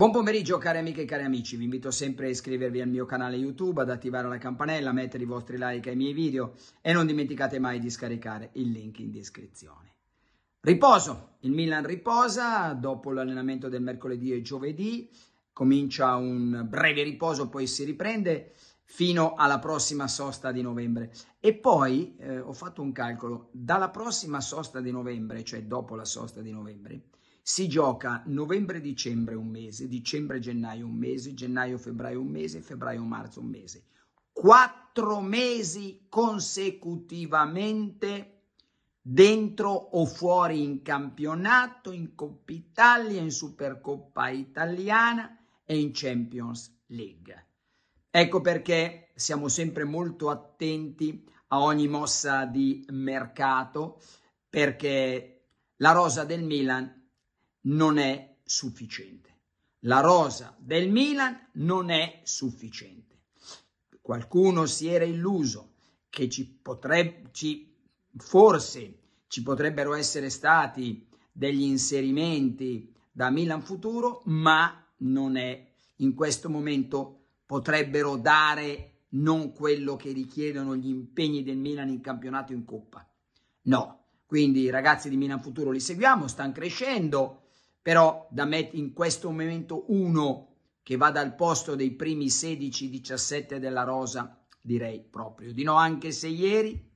Buon pomeriggio cari amiche e cari amici, vi invito sempre a iscrivervi al mio canale YouTube, ad attivare la campanella, a mettere i vostri like ai miei video e non dimenticate mai di scaricare il link in descrizione. Riposo, il Milan riposa dopo l'allenamento del mercoledì e giovedì, comincia un breve riposo, poi si riprende fino alla prossima sosta di novembre. E poi eh, ho fatto un calcolo, dalla prossima sosta di novembre, cioè dopo la sosta di novembre, si gioca novembre-dicembre un mese, dicembre-gennaio un mese, gennaio-febbraio un mese, febbraio-marzo un mese. Quattro mesi consecutivamente dentro o fuori in campionato, in Coppa Italia, in Supercoppa italiana e in Champions League. Ecco perché siamo sempre molto attenti a ogni mossa di mercato perché la rosa del Milan non è sufficiente. La rosa del Milan non è sufficiente. Qualcuno si era illuso che ci potrebbe, ci, forse ci potrebbero essere stati degli inserimenti da Milan futuro, ma non è in questo momento potrebbero dare non quello che richiedono gli impegni del Milan in campionato in coppa. No, quindi i ragazzi di Milan Futuro li seguiamo, stanno crescendo, però da me in questo momento uno che vada al posto dei primi 16-17 della rosa direi proprio di no, anche se ieri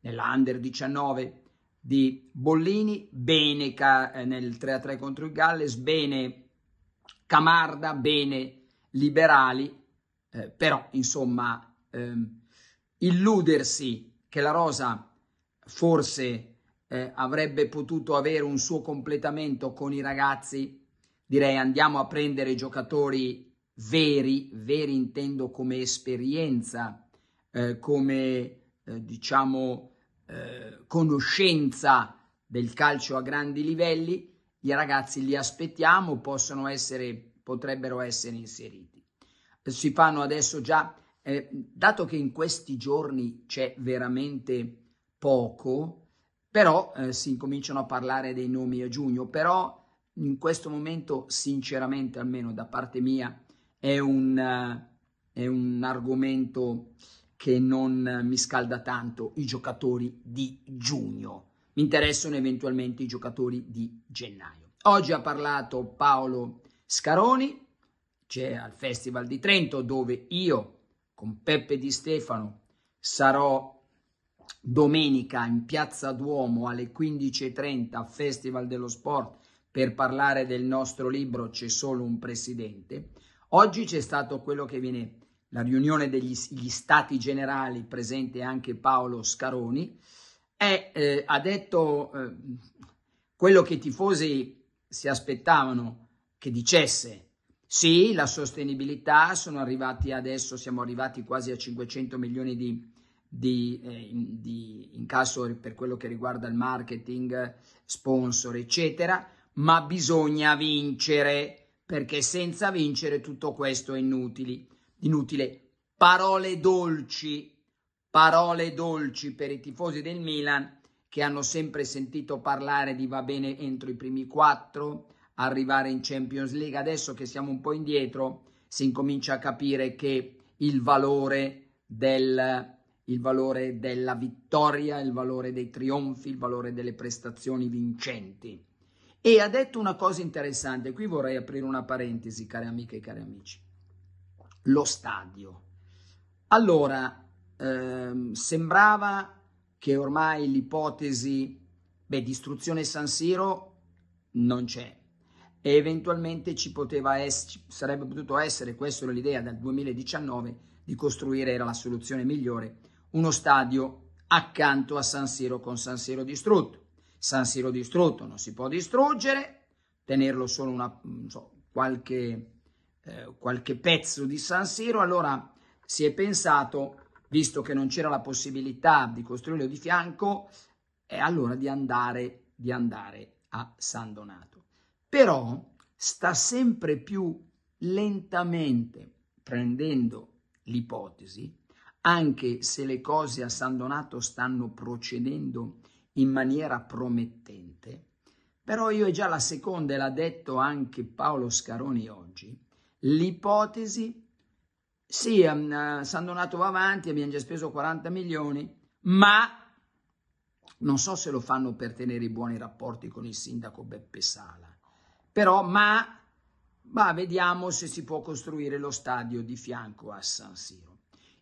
nella Under 19 di Bollini, bene eh, nel 3-3 contro il Galles, bene Camarda, bene Liberali, eh, però insomma ehm, illudersi che la rosa forse eh, avrebbe potuto avere un suo completamento con i ragazzi, direi andiamo a prendere giocatori veri, veri intendo come esperienza, eh, come eh, diciamo eh, conoscenza del calcio a grandi livelli, i ragazzi li aspettiamo, possono essere, potrebbero essere inseriti. Si fanno adesso già, eh, dato che in questi giorni c'è veramente poco, però eh, si incominciano a parlare dei nomi a giugno, però in questo momento sinceramente almeno da parte mia è un, uh, è un argomento che non uh, mi scalda tanto i giocatori di giugno, mi interessano eventualmente i giocatori di gennaio. Oggi ha parlato Paolo Scaroni, c'è al Festival di Trento dove io con Peppe Di Stefano sarò domenica in Piazza Duomo alle 15.30 Festival dello Sport per parlare del nostro libro C'è solo un presidente. Oggi c'è stato quello che viene la riunione degli stati generali, presente anche Paolo Scaroni, è, eh, ha detto eh, quello che i tifosi si aspettavano che dicesse. Sì, la sostenibilità, sono arrivati adesso, siamo arrivati quasi a 500 milioni di di, eh, di incasso per quello che riguarda il marketing, sponsor, eccetera, ma bisogna vincere perché senza vincere tutto questo è inutile. inutile. Parole dolci, parole dolci per i tifosi del Milan che hanno sempre sentito parlare di va bene entro i primi quattro, arrivare in Champions League. Adesso che siamo un po' indietro si incomincia a capire che il valore del il valore della vittoria, il valore dei trionfi, il valore delle prestazioni vincenti. E ha detto una cosa interessante, qui vorrei aprire una parentesi, cari amiche e cari amici. Lo stadio. Allora, ehm, sembrava che ormai l'ipotesi beh, distruzione San Siro non c'è, e eventualmente ci poteva essere, sarebbe potuto essere, questa era l'idea dal 2019, di costruire era la soluzione migliore uno stadio accanto a San Siro con San Siro distrutto. San Siro distrutto non si può distruggere, tenerlo solo una, so, qualche, eh, qualche pezzo di San Siro, allora si è pensato, visto che non c'era la possibilità di costruirlo di fianco, è allora di andare, di andare a San Donato. Però sta sempre più lentamente prendendo l'ipotesi anche se le cose a San Donato stanno procedendo in maniera promettente, però io è già la seconda, e l'ha detto anche Paolo Scaroni oggi, l'ipotesi, sì, ehm, San Donato va avanti, abbiamo già speso 40 milioni, ma non so se lo fanno per tenere i buoni rapporti con il sindaco Beppe Sala, però ma, ma vediamo se si può costruire lo stadio di fianco a San Siro.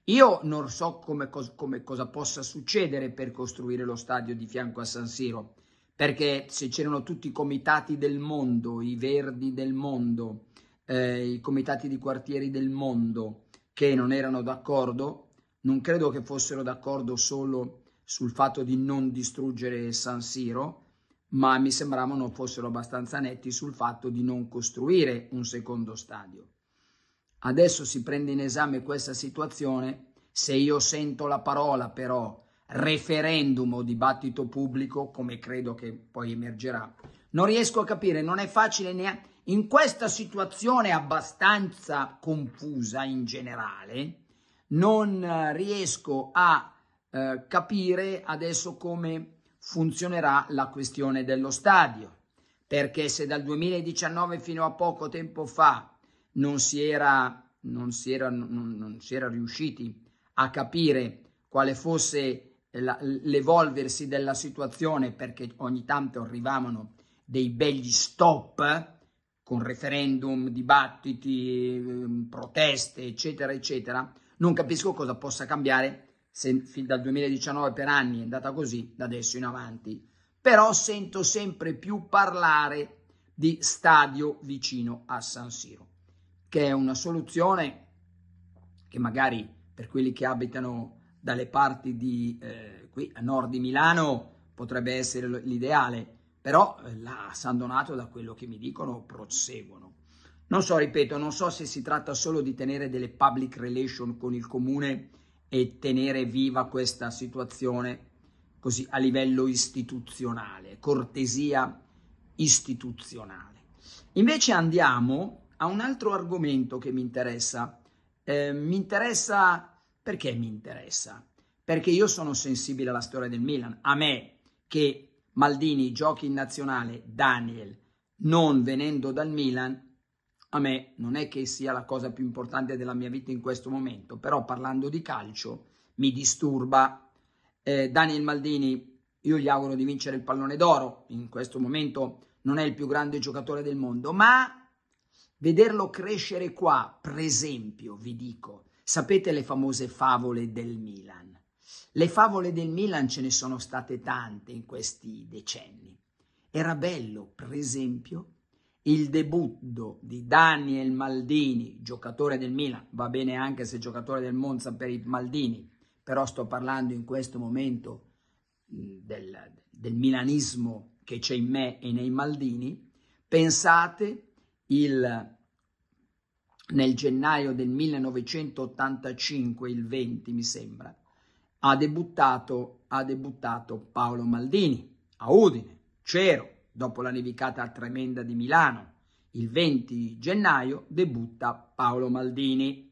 Io non so come, come, cosa possa succedere per costruire lo stadio di fianco a San Siro, perché se c'erano tutti i comitati del mondo, i verdi del mondo, eh, i comitati di quartieri del mondo che non erano d'accordo, non credo che fossero d'accordo solo sul fatto di non distruggere San Siro, ma mi sembravano fossero abbastanza netti sul fatto di non costruire un secondo stadio. Adesso si prende in esame questa situazione, se io sento la parola però referendum o dibattito pubblico, come credo che poi emergerà, non riesco a capire, non è facile neanche in questa situazione abbastanza confusa in generale, non eh, riesco a eh, capire adesso come funzionerà la questione dello stadio, perché se dal 2019 fino a poco tempo fa non si era, non si era, non, non si era riusciti a capire quale fosse la, l'evolversi della situazione perché ogni tanto arrivavano dei begli stop con referendum, dibattiti, ehm, proteste, eccetera, eccetera. Non capisco cosa possa cambiare se fin dal 2019 per anni è andata così, da adesso in avanti. Però sento sempre più parlare di stadio vicino a San Siro che è una soluzione che magari per quelli che abitano dalle parti di eh, qui a nord di Milano potrebbe essere l'ideale, però eh, la San Donato da quello che mi dicono proseguono. Non so, ripeto, non so se si tratta solo di tenere delle public relation con il comune e tenere viva questa situazione così a livello istituzionale, cortesia istituzionale. Invece andiamo a un altro argomento che mi interessa. Eh, mi interessa perché mi interessa? Perché io sono sensibile alla storia del Milan. A me che Maldini giochi in nazionale, Daniel, non venendo dal Milan, a me non è che sia la cosa più importante della mia vita in questo momento, però parlando di calcio mi disturba. Eh, Daniel Maldini, io gli auguro di vincere il pallone d'oro, in questo momento non è il più grande giocatore del mondo, ma Vederlo crescere qua, per esempio, vi dico, sapete le famose favole del Milan. Le favole del Milan ce ne sono state tante in questi decenni. Era bello, per esempio, il debutto di Daniel Maldini, giocatore del Milan, va bene anche se giocatore del Monza per i Maldini, però sto parlando in questo momento mm, del, del milanismo che c'è in me e nei Maldini, pensate il, nel gennaio del 1985, il 20 mi sembra, ha debuttato, ha debuttato Paolo Maldini a Udine, Cero, dopo la nevicata tremenda di Milano. Il 20 gennaio debutta Paolo Maldini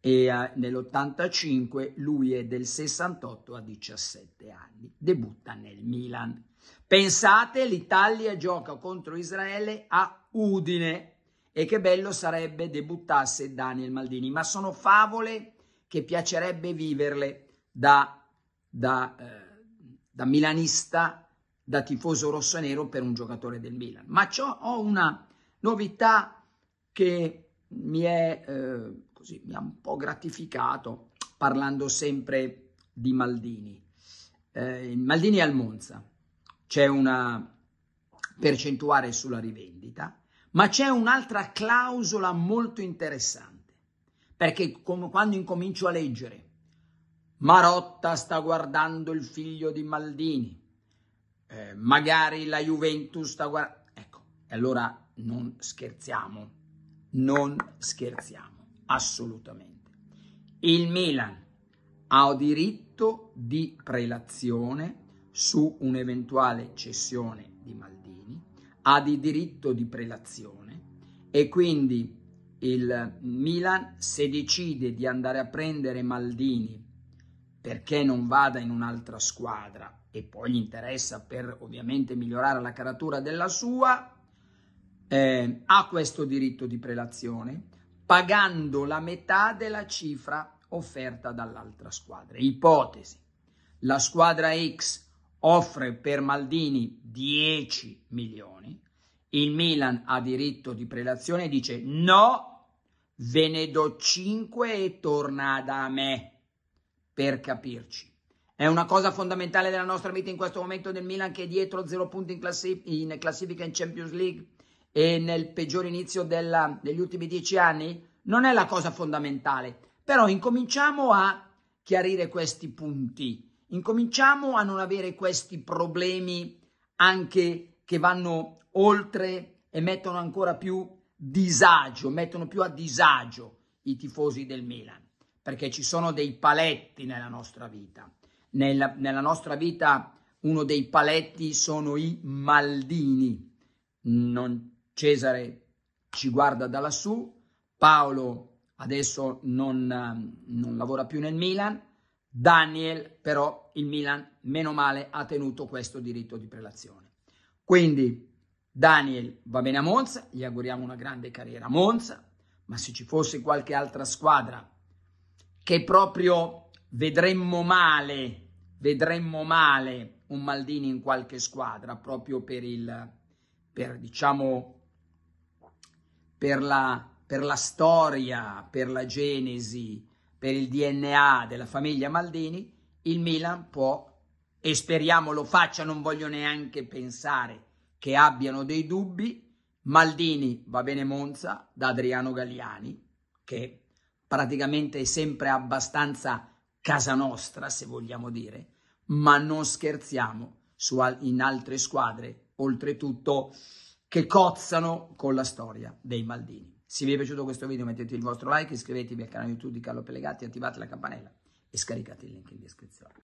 e eh, nell'85 lui è del 68 a 17 anni, debutta nel Milan. Pensate, l'Italia gioca contro Israele a Udine e che bello sarebbe debuttasse Daniel Maldini, ma sono favole che piacerebbe viverle da, da, eh, da milanista, da tifoso nero per un giocatore del Milan. Ma ciò ho una novità che mi, è, eh, così, mi ha un po' gratificato parlando sempre di Maldini. Eh, Maldini al Monza c'è una percentuale sulla rivendita, ma c'è un'altra clausola molto interessante, perché com- quando incomincio a leggere Marotta sta guardando il figlio di Maldini, eh, magari la Juventus sta guardando... Ecco, allora non scherziamo, non scherziamo, assolutamente. Il Milan ha diritto di prelazione su un'eventuale cessione di Maldini, ha di diritto di prelazione e quindi il Milan se decide di andare a prendere Maldini perché non vada in un'altra squadra e poi gli interessa per ovviamente migliorare la caratura della sua, eh, ha questo diritto di prelazione pagando la metà della cifra offerta dall'altra squadra. Ipotesi, la squadra X offre per Maldini 10 milioni, il Milan ha diritto di prelazione e dice no, ve ne do 5 e torna da me, per capirci. È una cosa fondamentale della nostra vita in questo momento del Milan che è dietro 0 punti in, classif in classifica in Champions League e nel peggior inizio della, degli ultimi dieci anni? Non è la cosa fondamentale, però incominciamo a chiarire questi punti incominciamo a non avere questi problemi anche che vanno oltre e mettono ancora più disagio, mettono più a disagio i tifosi del Milan, perché ci sono dei paletti nella nostra vita. Nella, nella nostra vita uno dei paletti sono i Maldini. Non, Cesare ci guarda da lassù, Paolo adesso non, non lavora più nel Milan, Daniel, però il Milan, meno male, ha tenuto questo diritto di prelazione. Quindi Daniel va bene a Monza, gli auguriamo una grande carriera a Monza, ma se ci fosse qualche altra squadra che proprio vedremmo male, vedremmo male un Maldini in qualche squadra, proprio per il, per diciamo, per la, per la storia, per la genesi, per il DNA della famiglia Maldini, il Milan può, e speriamo lo faccia, non voglio neanche pensare che abbiano dei dubbi, Maldini va bene Monza da Adriano Galliani, che praticamente è sempre abbastanza casa nostra, se vogliamo dire, ma non scherziamo su, in altre squadre. Oltretutto che cozzano con la storia dei Maldini. Se vi è piaciuto questo video mettete il vostro like, iscrivetevi al canale YouTube di Carlo Pellegatti, attivate la campanella e scaricate il link in descrizione.